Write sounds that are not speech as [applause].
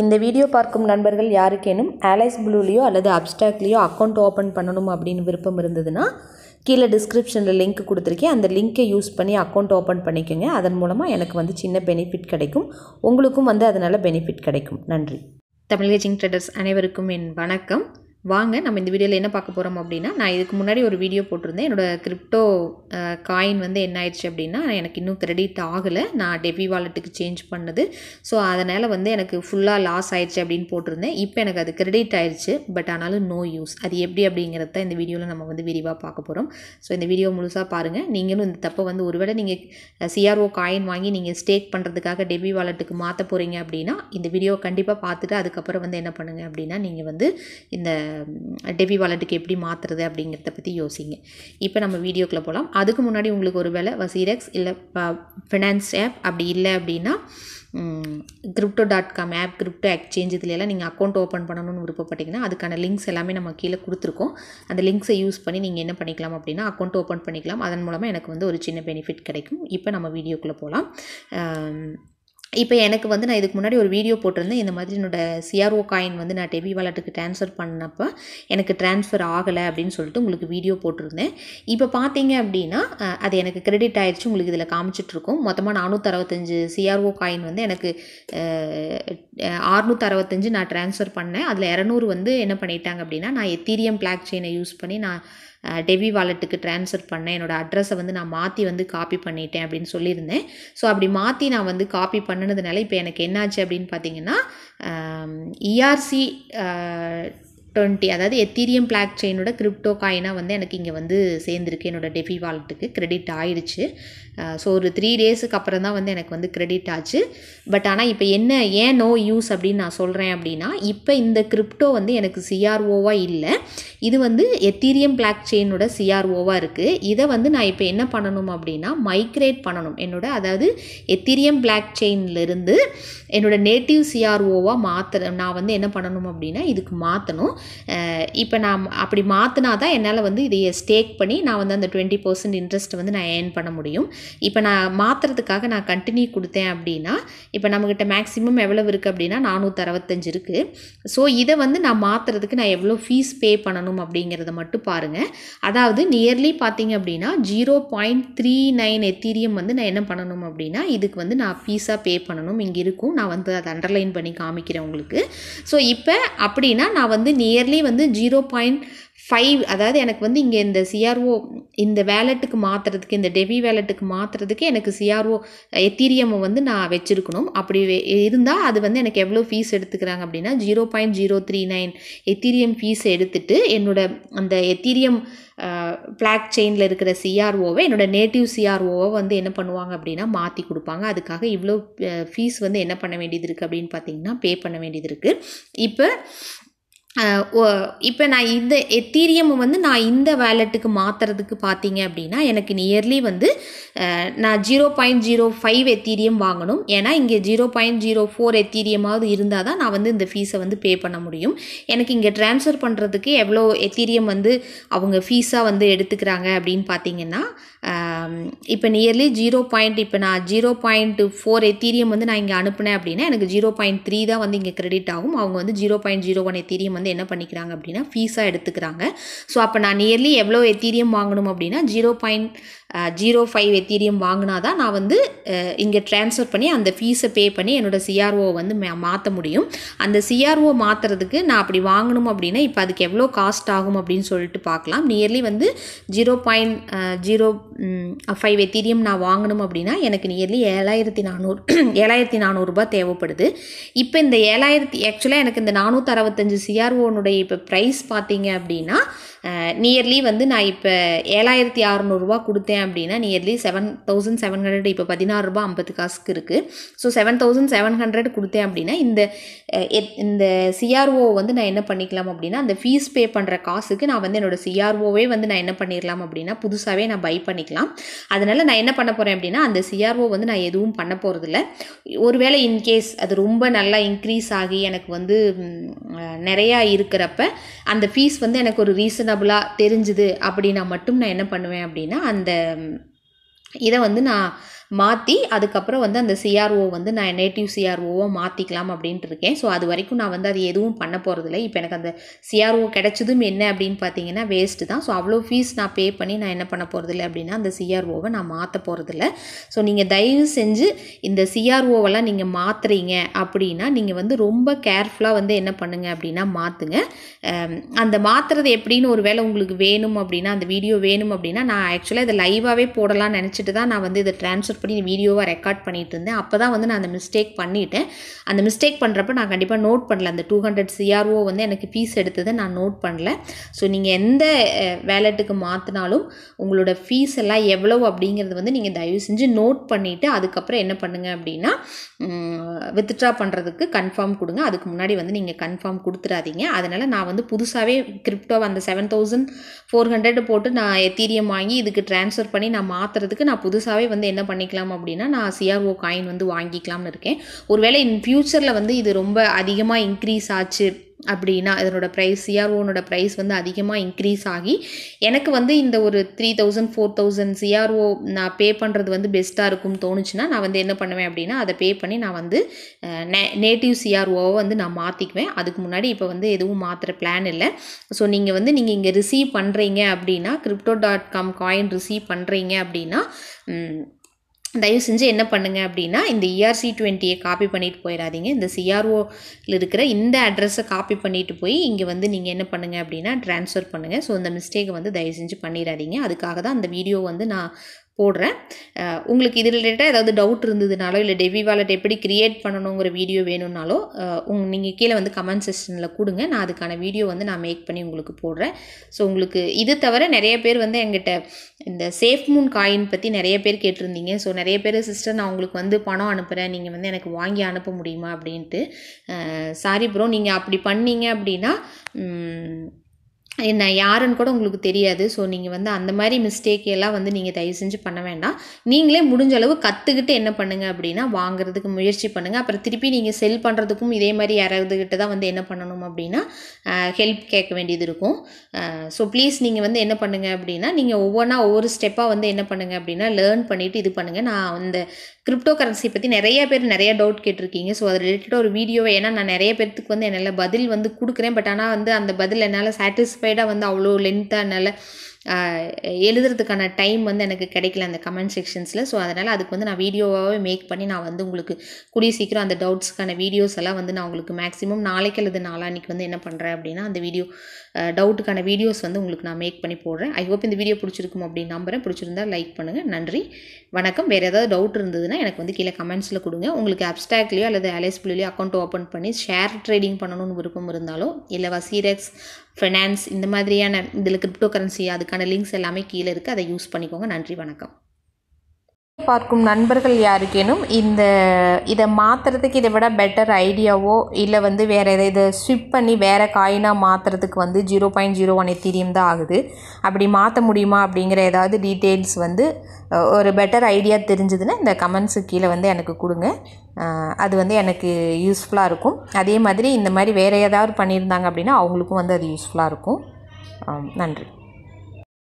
இந்த வீடியோ பார்க்கும் நண்பர்கள் யாருக்கேனும் ஆலைஸ் ப்ளூலேயோ அல்லது அப்டாக்லேயோ அக்கௌண்ட் ஓப்பன் பண்ணணும் அப்படின்னு விருப்பம் இருந்ததுன்னா கீழே டிஸ்கிரிப்ஷனில் லிங்க் கொடுத்துருக்கேன் அந்த லிங்க்கை யூஸ் பண்ணி அக்கௌண்ட் ஓப்பன் பண்ணிக்கோங்க அதன் மூலமாக எனக்கு வந்து சின்ன பெனிஃபிட் கிடைக்கும் உங்களுக்கும் வந்து அதனால் பெனிஃபிட் கிடைக்கும் நன்றி தமிழக ஜிங் ட்ரெடர்ஸ் அனைவருக்கும் என் வணக்கம் வாங்க நம்ம இந்த வீடியோவில் என்ன பார்க்க போகிறோம் அப்படின்னா நான் இதுக்கு முன்னாடி ஒரு வீடியோ போட்டிருந்தேன் என்னோடய கிரிப்டோ காயின் வந்து என்ன ஆயிடுச்சு அப்படின்னா எனக்கு இன்னும் கிரெடிட் ஆகலை நான் டெபி வாலெட்டுக்கு சேஞ்ச் பண்ணது ஸோ அதனால் வந்து எனக்கு ஃபுல்லாக லாஸ் ஆயிடுச்சு அப்படின்னு போட்டிருந்தேன் இப்போ எனக்கு அது கிரெடிட் ஆயிடுச்சு பட் ஆனாலும் நோ யூஸ் அது எப்படி அப்படிங்கிறத இந்த வீடியோவில் நம்ம வந்து விரிவாக பார்க்க போகிறோம் ஸோ இந்த வீடியோ முழுசாக பாருங்கள் நீங்களும் இந்த தப்பை வந்து ஒருவேளை நீங்கள் சிஆர்ஓ காயின் வாங்கி நீங்கள் ஸ்டேக் பண்ணுறதுக்காக டெபி வாலெட்டுக்கு மாற்ற போகிறீங்க அப்படின்னா இந்த வீடியோவை கண்டிப்பாக பார்த்துட்டு அதுக்கப்புறம் வந்து என்ன பண்ணுங்கள் அப்படின்னா நீங்கள் வந்து இந்த டெபி வாலெட்டுக்கு எப்படி மாற்றுறது அப்படிங்கிறத பற்றி யோசிங்க இப்போ நம்ம வீடியோக்குள்ளே போகலாம் அதுக்கு முன்னாடி உங்களுக்கு ஒரு வேலை வசீரெக்ஸ் இல்லை ஃபினான்ஸ் ஆப் அப்படி இல்லை அப்படின்னா crypto dot com app crypto exchange இதில் எல்லாம் நீங்கள் அக்கௌண்ட் ஓப்பன் பண்ணணும்னு விருப்பப்பட்டிங்கன்னா அதுக்கான லிங்க்ஸ் எல்லாமே நம்ம கீழே கொடுத்துருக்கோம் அந்த லிங்க்ஸை யூஸ் பண்ணி நீங்கள் என்ன பண்ணிக்கலாம் அப்படின்னா அக்கௌண்ட் ஓப்பன் பண்ணிக்கலாம் அதன் மூலமாக எனக்கு வந்து ஒரு சின்ன பெனிஃபிட் கிடைக்கும் இப்போ நம்ம வீடியோக்குள்ளே போகலாம் இப்போ எனக்கு வந்து நான் இதுக்கு முன்னாடி ஒரு வீடியோ போட்டிருந்தேன் இந்த மாதிரி என்னோடய சிஆர்ஓ காயின் வந்து நான் டெபி வாலெட்டுக்கு ட்ரான்ஸ்ஃபர் பண்ணப்போ எனக்கு ட்ரான்ஸ்ஃபர் ஆகலை அப்படின்னு சொல்லிட்டு உங்களுக்கு வீடியோ போட்டிருந்தேன் இப்போ பார்த்தீங்க அப்படின்னா அது எனக்கு கிரெடிட் ஆகிடுச்சு உங்களுக்கு இதில் காமிச்சிட்ருக்கோம் மொத்தமாக நானூற்றறுபத்தஞ்சு சிஆர்ஓ காயின் வந்து எனக்கு அறுநூத்தறுபத்தஞ்சு நான் ட்ரான்ஸ்ஃபர் பண்ணேன் அதில் இரநூறு வந்து என்ன பண்ணிட்டாங்க அப்படின்னா நான் எத்தீரியம் பிளாக் செயினை யூஸ் பண்ணி நான் டெவி வாலெட்டுக்கு ட்ரான்ஸ்ஃபர் பண்ணேன் என்னோடய அட்ரஸை வந்து நான் மாற்றி வந்து காப்பி பண்ணிட்டேன் அப்படின்னு சொல்லியிருந்தேன் ஸோ அப்படி மாற்றி நான் வந்து காப்பி பண்ணினதுனால இப்போ எனக்கு என்னாச்சு அப்படின்னு பார்த்தீங்கன்னா இஆர்சி டுவெண்ட்டி அதாவது எத்தீரியம் பிளாக் செயினோட கிரிப்டோ காயினாக வந்து எனக்கு இங்கே வந்து சேர்ந்துருக்கு என்னோடய டெஃபி வாலெட்டுக்கு கிரெடிட் ஆயிடுச்சு ஸோ ஒரு த்ரீ டேஸுக்கு அப்புறம் தான் வந்து எனக்கு வந்து கிரெடிட் ஆச்சு பட் ஆனால் இப்போ என்ன ஏன் நோ யூஸ் அப்படின்னு நான் சொல்கிறேன் அப்படின்னா இப்போ இந்த கிரிப்டோ வந்து எனக்கு சிஆர்ஓவாக இல்லை இது வந்து எத்தீரியம் பிளாக் செயினோட சிஆர்ஓவாக இருக்குது இதை வந்து நான் இப்போ என்ன பண்ணணும் அப்படின்னா மைக்ரேட் பண்ணணும் என்னோட அதாவது எத்தீரியம் பிளாக் செயின்லேருந்து என்னோடய நேட்டிவ் சிஆர்ஓவாக மாற்ற நான் வந்து என்ன பண்ணணும் அப்படின்னா இதுக்கு மாற்றணும் இப்போ நான் அப்படி மாற்றினா தான் என்னால் வந்து இதையை ஸ்டேக் பண்ணி நான் வந்து அந்த டுவெண்ட்டி பர்சன்ட் இன்ட்ரெஸ்ட் வந்து நான் ஏர்ன் பண்ண முடியும் இப்போ நான் மாற்றுறதுக்காக நான் கண்டினியூ கொடுத்தேன் அப்படின்னா இப்போ நம்மக்கிட்ட மேக்ஸிமம் எவ்வளவு இருக்குது அப்படின்னா நானூற்றி அறுபத்தஞ்சு இருக்குது ஸோ இதை வந்து நான் மாற்றுறதுக்கு நான் எவ்வளோ ஃபீஸ் பே பண்ணணும் அப்படிங்கிறத மட்டும் பாருங்கள் அதாவது நியர்லி பார்த்தீங்க அப்படின்னா zero point three nine Ethereum வந்து நான் என்ன பண்ணணும் அப்படின்னா இதுக்கு வந்து நான் ஃபீஸாக பே பண்ணணும் இங்கே இருக்கும் நான் வந்து அதை அண்டர்லைன் பண்ணி காமிக்கிறேன் உங்களுக்கு ஸோ இப்போ அப்படின்னா நான் வந்து நீ நியர்லி வந்து ஜீரோ பாயிண்ட் ஃபைவ் அதாவது எனக்கு வந்து இங்கே இந்த சிஆர்ஓ இந்த வேலெட்டுக்கு மாற்றுறதுக்கு இந்த டெபி வேலெட்டுக்கு மாற்றுறதுக்கு எனக்கு சிஆர்ஓ எத்தீரியமை வந்து நான் வச்சுருக்கணும் அப்படி இருந்தால் அது வந்து எனக்கு எவ்வளோ ஃபீஸ் எடுத்துக்கிறாங்க அப்படின்னா zero point zero three nine Ethereum fees எடுத்துட்டு என்னோட அந்த எத்தீரியம் பிளாக் செயினில் இருக்கிற சிஆர்ஓவை என்னோடய நேட்டிவ் சிஆர்ஓவை வந்து என்ன பண்ணுவாங்க அப்படின்னா மாற்றி கொடுப்பாங்க அதுக்காக இவ்வளோ ஃபீஸ் வந்து என்ன பண்ண வேண்டியது இருக்குது அப்படின்னு பார்த்தீங்கன்னா பே பண்ண வேண்டியது இருக்குது இப்போ ஓ இப்போ நான் இந்த எத்தீரியம் வந்து நான் இந்த வேலெட்டுக்கு மாற்றுறதுக்கு பார்த்தீங்க அப்படின்னா எனக்கு நியர்லி வந்து நான் zero point zero five Ethereum வாங்கணும் ஏன்னா இங்கே ஜீரோ பாயிண்ட் ஜீரோ ஃபோர் எத்தீரியமாவது இருந்தால் தான் நான் வந்து இந்த ஃபீஸை வந்து பே பண்ண முடியும் எனக்கு இங்கே டிரான்ஸ்ஃபர் பண்ணுறதுக்கு எவ்வளோ எத்தீரியம் வந்து அவங்க ஃபீஸாக வந்து எடுத்துக்கிறாங்க அப்படின்னு பார்த்தீங்கன்னா இப்போ நியர்லி ஜீரோ பாயிண்ட் இப்போ நான் ஜீரோ பாயிண்ட் ஃபோர் எத்தீரியம் வந்து நான் இங்கே அனுப்பினேன் அப்படின்னா எனக்கு ஜீரோ பாயிண்ட் த்ரீ தான் வந்து இங்கே கிரெடிட் ஆகும் அவங்க வந்து zero point zero one Ethereum வந்து என்ன பண்ணிக்கிறாங்க அப்படின்னா ஃபீஸாக எடுத்துக்கிறாங்க ஸோ அப்போ நான் நியர்லி எவ்வளோ எத்தீரியம் வாங்கணும் அப்படின்னா zero point zero five Ethereum வாங்கினா தான் நான் வந்து இங்கே ட்ரான்ஸ்ஃபர் பண்ணி அந்த ஃபீஸை பே பண்ணி என்னோடய சிஆர்ஓ வந்து மாற்ற முடியும் அந்த சிஆர்ஓ மாற்றுறதுக்கு நான் அப்படி வாங்கணும் அப்படின்னா இப்போ அதுக்கு எவ்வளோ காஸ்ட் ஆகும் அப்படின்னு சொல்லிட்டு பார்க்கலாம் நியர்லி வந்து zero point zero five Ethereum நான் வாங்கணும் அப்படின்னா எனக்கு நியர்லி ஏழாயிரத்தி நானூறு [clears throat] ஏழாயிரத்தி நானூறுரூபா தேவைப்படுது இப்போ இந்த ஏழாயிரத்தி ஆக்சுவலாக எனக்கு இந்த நானூற்றி அறுபத்தஞ்சு சிஆர்ஓனுடைய இப்போ ப்ரைஸ் பார்த்தீங்க அப்படின்னா நியர்லி வந்து நான் இப்போ ஏழாயிரத்தி அறநூறுரூவா கொடுத்தேன் அப்படின்னா nearly seven thousand seven hundred இப்போ பதினாறு ரூபா ஐம்பது காசுக்கு இருக்குது so seven thousand seven hundred கொடுத்தேன் அப்படின்னா இந்த இந்த சிஆர்ஓ வந்து நான் என்ன பண்ணிக்கலாம் அப்படின்னா அந்த ஃபீஸ் பே பண்ணுற காசுக்கு நான் வந்து என்னோடய சிஆர்ஓவே வந்து நான் என்ன பண்ணிடலாம் அப்படின்னா புதுசாகவே நான் பை பண்ணிக்கலாம் அதனால் நான் என்ன பண்ண போகிறேன் அப்படின்னா அந்த சிஆர்ஓ வந்து நான் எதுவும் பண்ண போகிறதில்ல ஒருவேளை இன்கேஸ் அது ரொம்ப நல்லா இன்க்ரீஸ் ஆகி எனக்கு வந்து நிறையா இருக்கிறப்ப அந்த ஃபீஸ் வந்து எனக்கு ஒரு ரீசன் ரீசனபுளாக தெரிஞ்சுது அப்படின்னா மட்டும் நான் என்ன பண்ணுவேன் அப்படின்னா அந்த இதை வந்து நான் மாற்றி அதுக்கப்புறம் வந்து அந்த சிஆர்ஓ வந்து நான் நேட்டிவ் சிஆர்ஓவை மாற்றிக்கலாம் அப்படின்ட்டு இருக்கேன் ஸோ அது வரைக்கும் நான் வந்து அது எதுவும் பண்ண போகிறதில்ல இப்போ எனக்கு அந்த சிஆர்ஓ கிடச்சதும் என்ன அப்படின்னு பார்த்தீங்கன்னா வேஸ்ட்டு தான் ஸோ அவ்வளோ ஃபீஸ் நான் பே பண்ணி நான் என்ன பண்ண போகிறதில்ல அப்படின்னா அந்த சிஆர்ஓவை நான் மாற்ற போகிறதில்ல ஸோ நீங்கள் தயவு செஞ்சு இந்த சிஆர்ஓவெல்லாம் நீங்கள் மாற்றுறீங்க அப்படின்னா நீங்கள் வந்து ரொம்ப கேர்ஃபுல்லாக வந்து என்ன பண்ணுங்கள் அப்படின்னா மாற்றுங்க அந்த மாற்றுறது எப்படின்னு ஒரு வேளை உங்களுக்கு வேணும் அப்படின்னா அந்த வீடியோ வேணும் அப்படின்னா நான் ஆக்சுவலாக இதை லைவாகவே போடலாம்னு நினச்சிட்டு தான் நான் வந்து இதை ட்ரான்ஸ்ஃபர் பண்ணி வீடியோவாக ரெக்கார்ட் பண்ணிகிட்டு இருந்தேன் அப்போ தான் வந்து நான் அந்த மிஸ்டேக் பண்ணிவிட்டேன் அந்த மிஸ்டேக் பண்ணுறப்ப நான் கண்டிப்பாக நோட் பண்ணல அந்த டூ ஹண்ட்ரட் சிஆர்ஓ வந்து எனக்கு ஃபீஸ் எடுத்ததை நான் நோட் பண்ணல ஸோ நீங்கள் எந்த வேலெட்டுக்கு மாற்றினாலும் உங்களோட ஃபீஸ் எல்லாம் எவ்வளோ அப்படிங்கிறது வந்து நீங்கள் தயவு செஞ்சு நோட் பண்ணிவிட்டு அதுக்கப்புறம் என்ன பண்ணுங்கள் அப்படின்னா வித்ட்ரா பண்ணுறதுக்கு கன்ஃபார்ம் கொடுங்க அதுக்கு முன்னாடி வந்து நீங்கள் கன்ஃபார்ம் கொடுத்துடாதீங்க அதனால் நான் வந்து புதுசாகவே கிரிப்டோ அந்த செவன் தௌசண்ட் ஃபோர் ஹண்ட்ரட் போட்டு நான் எத்தீரியம் வாங்கி இதுக்கு ட்ரான்ஸ்ஃபர் பண்ணி நான் மாற்றுறதுக்கு நான் புதுசாகவே வந்து என்ன பண்ணி பண்ணிக்கலாம் அப்படின்னா நான் சிஆர்ஓ காயின் வந்து வாங்கிக்கலாம்னு இருக்கேன் ஒருவேளை இன் ஃப்யூச்சரில் வந்து இது ரொம்ப அதிகமாக இன்க்ரீஸ் ஆச்சு அப்படின்னா இதனோட ப்ரைஸ் சிஆர்ஓனோட ப்ரைஸ் வந்து அதிகமாக இன்க்ரீஸ் ஆகி எனக்கு வந்து இந்த ஒரு three thousand four thousand CRO நான் பே பண்ணுறது வந்து பெஸ்ட்டாக இருக்கும்னு தோணுச்சுன்னா நான் வந்து என்ன பண்ணுவேன் அப்படின்னா அதை பே பண்ணி நான் வந்து நே நேட்டிவ் சிஆர்ஓவை வந்து நான் மாற்றிக்குவேன் அதுக்கு முன்னாடி இப்போ வந்து எதுவும் மாற்றுற பிளான் இல்லை ஸோ நீங்கள் வந்து நீங்கள் இங்கே ரிசீவ் பண்ணுறீங்க அப்படின்னா crypto dot com coin receive பண்ணுறீங்க அப்படின்னா தயவு செஞ்சு என்ன பண்ணுங்கள் அப்படின்னா இந்த இஆர்சி டுவெண்ட்டியை காப்பி பண்ணிட்டு போயிடாதீங்க இந்த சிஆர்ஓவில் இருக்கிற இந்த அட்ரஸை காப்பி பண்ணிட்டு போய் இங்கே வந்து நீங்கள் என்ன பண்ணுங்கள் அப்படின்னா ட்ரான்ஸ்ஃபர் பண்ணுங்கள் ஸோ அந்த மிஸ்டேக்கை வந்து தயவு செஞ்சு பண்ணிடாதீங்க அதுக்காக தான் அந்த வீடியோ வந்து நான் போடுறேன் உங்களுக்கு இது ரிலேட்டடாக ஏதாவது டவுட் இருந்ததுனாலோ இல்லை டெவி வாலெட் எப்படி க்ரியேட் பண்ணணுங்கிற வீடியோ வேணும்னாலோ உங் நீங்கள் கீழே வந்து கமெண்ட் செக்ஷனில் கொடுங்க நான் அதுக்கான வீடியோ வந்து நான் மேக் பண்ணி உங்களுக்கு போடுறேன் ஸோ உங்களுக்கு இது தவிர நிறைய பேர் வந்து எங்கிட்ட இந்த சேஃப் மூன் காயின் பற்றி நிறைய பேர் கேட்டிருந்தீங்க ஸோ நிறைய பேர் சிஸ்டர் நான் உங்களுக்கு வந்து பணம் அனுப்புகிறேன் நீங்கள் வந்து எனக்கு வாங்கி அனுப்ப முடியுமா அப்படின்ட்டு சாரி ப்ரோ நீங்கள் அப்படி பண்ணீங்க அப்படின்னா நான் யாருன்னு கூட உங்களுக்கு தெரியாது ஸோ நீங்கள் வந்து அந்த மாதிரி மிஸ்டேக் எல்லாம் வந்து நீங்கள் தயவு செஞ்சு பண்ண வேண்டாம் நீங்களே முடிஞ்ச அளவு கற்றுக்கிட்டு என்ன பண்ணுங்கள் அப்படின்னா வாங்குறதுக்கு முயற்சி பண்ணுங்கள் அப்புறம் திருப்பி நீங்கள் செல் பண்ணுறதுக்கும் இதே மாதிரி கிட்ட தான் வந்து என்ன பண்ணணும் அப்படின்னா ஹெல்ப் கேட்க வேண்டியது இருக்கும் ஸோ ப்ளீஸ் நீங்கள் வந்து என்ன பண்ணுங்கள் அப்படின்னா நீங்கள் ஒவ்வொன்றா ஒவ்வொரு ஸ்டெப்பாக வந்து என்ன பண்ணுங்கள் அப்படின்னா லேர்ன் பண்ணிவிட்டு இது பண்ணுங்கள் நான் அந்த கிரிப்டோ கரன்சி பற்றி நிறைய பேர் நிறைய டவுட் கேட்டிருக்கீங்க ஸோ அது ரிலேட்டடாக ஒரு வீடியோவை ஏன்னா நான் நிறைய பேர்த்துக்கு வந்து என்னால் பதில் வந்து கொடுக்குறேன் பட் ஆனால் வந்து அந்த பதில் என்னால் சாட்டிஸ்ஃபைடாக வந்து அவ்வளோ லென்த்தாக என்னால் எழுதுறதுக்கான டைம் வந்து எனக்கு கிடைக்கல அந்த கமெண்ட் செக்ஷன்ஸில் ஸோ அதனால் அதுக்கு வந்து நான் வீடியோவாகவே மேக் பண்ணி நான் வந்து உங்களுக்கு கூடிய சீக்கிரம் அந்த டவுட்ஸ்க்கான வீடியோஸ் எல்லாம் வந்து நான் உங்களுக்கு மேக்ஸிமம் நாளைக்கு அல்லது நாளானிக்கு வந்து என்ன பண்ணுறேன் அப்படின்னா அந்த வீடியோ டவுட்டுக்கான வீடியோஸ் வந்து உங்களுக்கு நான் மேக் பண்ணி போடுறேன் ஐ ஹோப் இந்த வீடியோ பிடிச்சிருக்கும் அப்படின்னு நம்புகிறேன் பிடிச்சிருந்தா லைக் பண்ணுங்கள் நன்றி வணக்கம் வேறு ஏதாவது டவுட் இருந்ததுன்னா எனக்கு வந்து கீழே கமெண்ட்ஸில் கொடுங்க உங்களுக்கு அப்டாக்லேயோ அல்லது அலைஸ்பிள்ளையோ அக்கௌண்ட் ஓப்பன் பண்ணி ஷேர் ட்ரேடிங் பண்ணணும்னு விருப்பம் இருந்தாலோ இல்லைவா சீரெக்ஸ் ஃபினான்ஸ் இந்த மாதிரியான இதில் கிரிப்டோ கரன்சி அதுக்கான லிங்க்ஸ் எல்லாமே கீழே இருக்குது அதை யூஸ் பண்ணிக்கோங்க நன்றி வணக்கம் பார்க்கும் நண்பர்கள் யாருக்கேனும் இந்த இதை மாற்றுறதுக்கு இதை விட பெட்டர் ஐடியாவோ இல்லை வந்து வேறு எதை இதை ஸ்விப் பண்ணி வேறு காயினாக மாற்றுறதுக்கு வந்து zero point zero one Ethereum தான் ஆகுது அப்படி மாற்ற முடியுமா அப்படிங்கிற ஏதாவது டீட்டெயில்ஸ் வந்து ஒரு பெட்டர் ஐடியா தெரிஞ்சதுன்னா இந்த கமெண்ட்ஸுக்கு கீழே வந்து எனக்கு கொடுங்க அது வந்து எனக்கு யூஸ்ஃபுல்லாக இருக்கும் அதே மாதிரி இந்த மாதிரி வேறு ஏதாவது பண்ணியிருந்தாங்க அப்படின்னா அவங்களுக்கும் வந்து அது யூஸ்ஃபுல்லாக இருக்கும் நன்றி